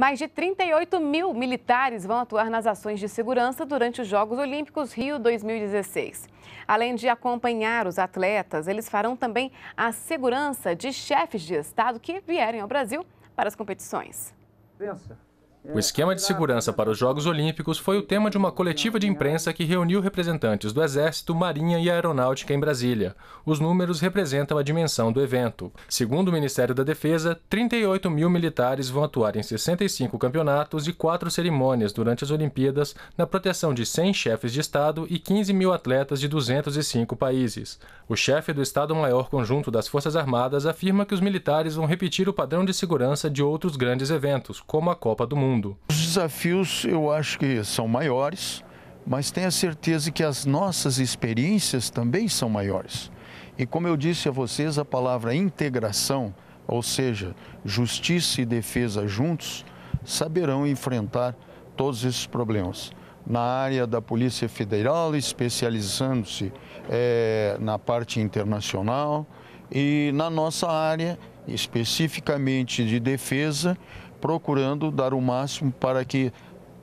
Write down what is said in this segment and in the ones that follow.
Mais de 38 mil militares vão atuar nas ações de segurança durante os Jogos Olímpicos Rio 2016. Além de acompanhar os atletas, eles farão também a segurança de chefes de Estado que vierem ao Brasil para as competições. Pensa. O esquema de segurança para os Jogos Olímpicos foi o tema de uma coletiva de imprensa que reuniu representantes do Exército, Marinha e Aeronáutica em Brasília. Os números representam a dimensão do evento. Segundo o Ministério da Defesa, 38 mil militares vão atuar em 65 campeonatos e quatro cerimônias durante as Olimpíadas, na proteção de 100 chefes de Estado e 15 mil atletas de 205 países. O chefe do Estado-Maior Conjunto das Forças Armadas afirma que os militares vão repetir o padrão de segurança de outros grandes eventos, como a Copa do Mundo mundo. Os desafios eu acho que são maiores, mas tenha certeza que as nossas experiências também são maiores. E como eu disse a vocês, a palavra integração, ou seja, justiça e defesa juntos, saberão enfrentar todos esses problemas. Na área da Polícia Federal, especializando-se é, na parte internacional, e na nossa área, especificamente de defesa, procurando dar o máximo para que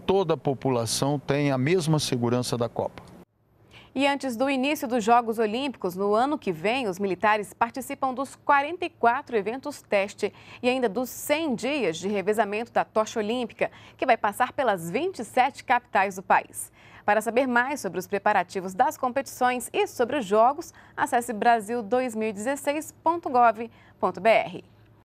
toda a população tenha a mesma segurança da Copa. E antes do início dos Jogos Olímpicos, no ano que vem, os militares participam dos 44 eventos teste e ainda dos 100 dias de revezamento da tocha olímpica, que vai passar pelas 27 capitais do país. Para saber mais sobre os preparativos das competições e sobre os jogos, acesse brasil2016.gov.br.